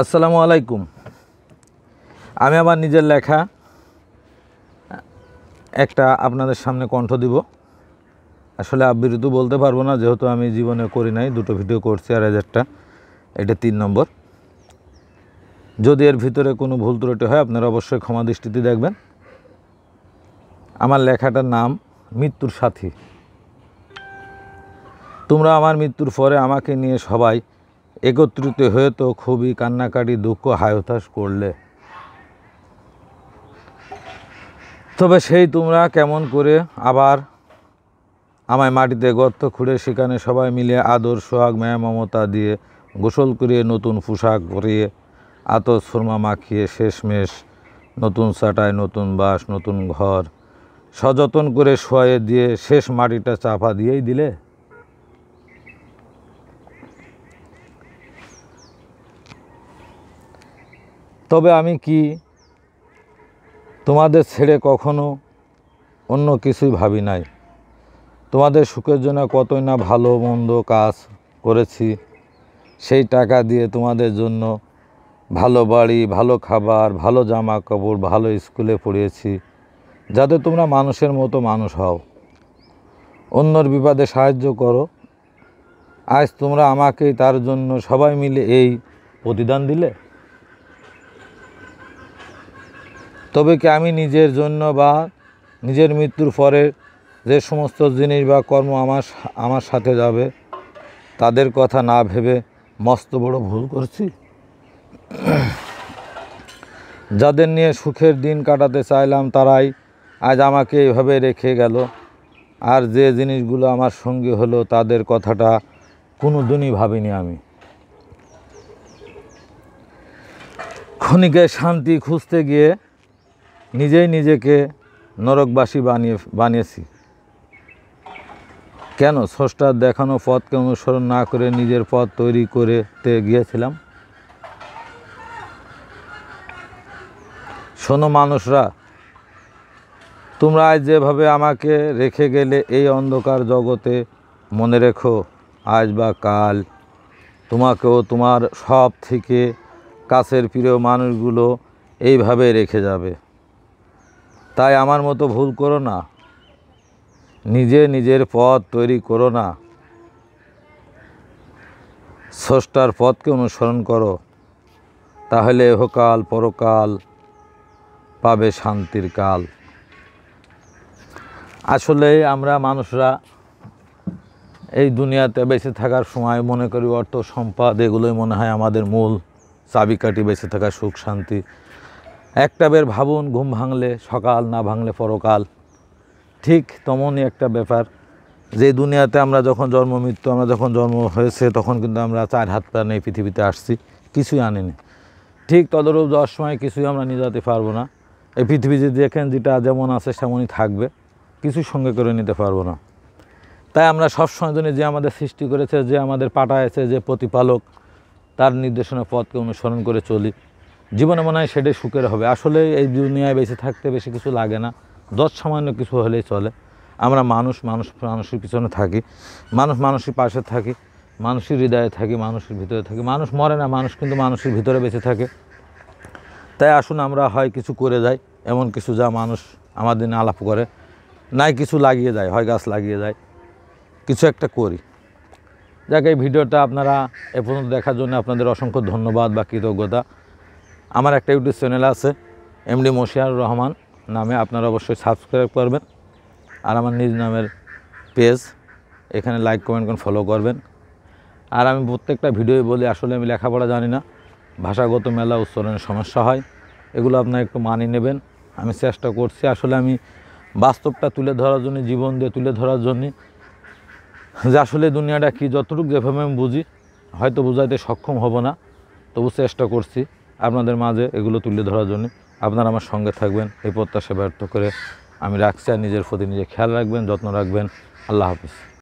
আসসালামু আলাইকুম আমি আমার নিজের লেখা একটা আপনাদের সামনে কণ্ঠ দিব আসলে আবৃত্তি বলতে পারবো না যেহেতু আমি জীবনে করি নাই দুটো ভিডিও করছি আর হাজারটা এটা তিন নম্বর যদি এর ভিতরে কোনো ভুল ত্রুটি হয় আপনারা অবশ্যই ক্ষমা দৃষ্টিতে দেখবেন আমার লেখাটার নাম মৃত্যুর সাথী তোমরা আমার মৃত্যুর পরে আমাকে নিয়ে সবাই একত্রিত হয়ে তো খুবই কান্নাকাটি দুঃখ হায়তাস করলে তবে সেই তোমরা কেমন করে আবার আমায় মাটিতে গর্ত খুঁড়ে সেখানে সবাই মিলে আদর সোহাগ ম্যা মমতা দিয়ে গোসল করিয়ে নতুন পোশাক পরিয়ে আত সুরমা মাখিয়ে শেষমেশ নতুন চাটায় নতুন বাস নতুন ঘর সযতন করে শোয়ে দিয়ে শেষ মাটিটা চাপা দিয়েই দিলে তবে আমি কি তোমাদের ছেড়ে কখনো অন্য কিছুই ভাবি নাই তোমাদের সুখের জন্য কতই না ভালো মন্দ কাজ করেছি সেই টাকা দিয়ে তোমাদের জন্য ভালো বাড়ি ভালো খাবার ভালো জামা কাপড় ভালো স্কুলে পড়িয়েছি যাতে তোমরা মানুষের মতো মানুষ হও অন্যর বিপদে সাহায্য করো আজ তোমরা আমাকে তার জন্য সবাই মিলে এই প্রতিদান দিলে তবে কি আমি নিজের জন্য বা নিজের মৃত্যুর পরে যে সমস্ত জিনিস বা কর্ম আমার আমার সাথে যাবে তাদের কথা না ভেবে মস্ত বড় ভুল করছি যাদের নিয়ে সুখের দিন কাটাতে চাইলাম তারাই আজ আমাকে এভাবে রেখে গেল আর যে জিনিসগুলো আমার সঙ্গে হলো তাদের কথাটা কোনো দিনই ভাবিনি আমি ক্ষণিকের শান্তি খুঁজতে গিয়ে নিজেই নিজেকে নরকবাসী বানিয়ে বানিয়েছি কেন স্রষ্টার দেখানো পথকে অনুসরণ না করে নিজের পথ তৈরি করেতে গিয়েছিলাম শোনো মানুষরা তোমরা আজ যেভাবে আমাকে রেখে গেলে এই অন্ধকার জগতে মনে রেখো আজ বা কাল তোমাকেও তোমার সব থেকে কাছের প্রিয় মানুষগুলো এইভাবে রেখে যাবে তাই আমার মতো ভুল করো না নিজে নিজের পথ তৈরি করো না স্রষ্টার পথকে অনুসরণ করো তাহলে এহকাল পরকাল পাবে শান্তির কাল আসলে আমরা মানুষরা এই দুনিয়াতে বেঁচে থাকার সময় মনে করি অর্থ সম্পদ এগুলোই মনে হয় আমাদের মূল চাবিকাঠি বেঁচে থাকা সুখ শান্তি একটা বের ভাবুন ঘুম ভাঙলে সকাল না ভাঙলে পরকাল ঠিক তেমনই একটা ব্যাপার যে দুনিয়াতে আমরা যখন জন্ম মৃত্যু আমরা যখন জন্ম হয়েছে তখন কিন্তু আমরা চার হাত পা নেই পৃথিবীতে আসছি কিছুই আনিনি ঠিক তদরূপ যাওয়ার সময় কিছুই আমরা নিয়ে যেতে পারবো না এই পৃথিবী যদি দেখেন যেটা যেমন আছে সেমনই থাকবে কিছু সঙ্গে করে নিতে পারবো না তাই আমরা সবসময় জন্য যে আমাদের সৃষ্টি করেছে যে আমাদের পাঠায়ছে যে প্রতিপালক তার নির্দেশনা পথকে অনুসরণ করে চলি জীবনে মনে হয় সেটাই সুখের হবে আসলে এই দুনিয়ায় বেঁচে থাকতে বেশি কিছু লাগে না দশ সামান্য কিছু হলেই চলে আমরা মানুষ মানুষ মানুষের পিছনে থাকি মানুষ মানুষের পাশে থাকি মানুষের হৃদয়ে থাকি মানুষের ভিতরে থাকি মানুষ মরে না মানুষ কিন্তু মানুষের ভিতরে বেঁচে থাকে তাই আসুন আমরা হয় কিছু করে যাই এমন কিছু যা মানুষ আমাদের আলাপ করে নাই কিছু লাগিয়ে যায় হয় গাছ লাগিয়ে যায় কিছু একটা করি যাকে এই ভিডিওটা আপনারা এ পর্যন্ত দেখার জন্য আপনাদের অসংখ্য ধন্যবাদ বা কৃতজ্ঞতা আমার একটা ইউটিউব চ্যানেল আছে এমডি মশিয়ার রহমান নামে আপনারা অবশ্যই সাবস্ক্রাইব করবেন আর আমার নিজ নামের পেজ এখানে লাইক কমেন্ট করুন ফলো করবেন আর আমি প্রত্যেকটা ভিডিওই বলি আসলে আমি লেখাপড়া জানি না ভাষাগত মেলা উচ্চারণের সমস্যা হয় এগুলো আপনারা একটু মানি নেবেন আমি চেষ্টা করছি আসলে আমি বাস্তবটা তুলে ধরার জন্য জীবন দিয়ে তুলে ধরার জন্যে যে আসলে দুনিয়াটা কি যতটুকু যেভাবে আমি বুঝি হয়তো বোঝাইতে সক্ষম হব না তবু চেষ্টা করছি আপনাদের মাঝে এগুলো তুলে ধরার জন্য আপনারা আমার সঙ্গে থাকবেন এই প্রত্যাশা ব্যর্থ করে আমি রাখছি আর নিজের প্রতি নিজে খেয়াল রাখবেন যত্ন রাখবেন আল্লাহ হাফিজ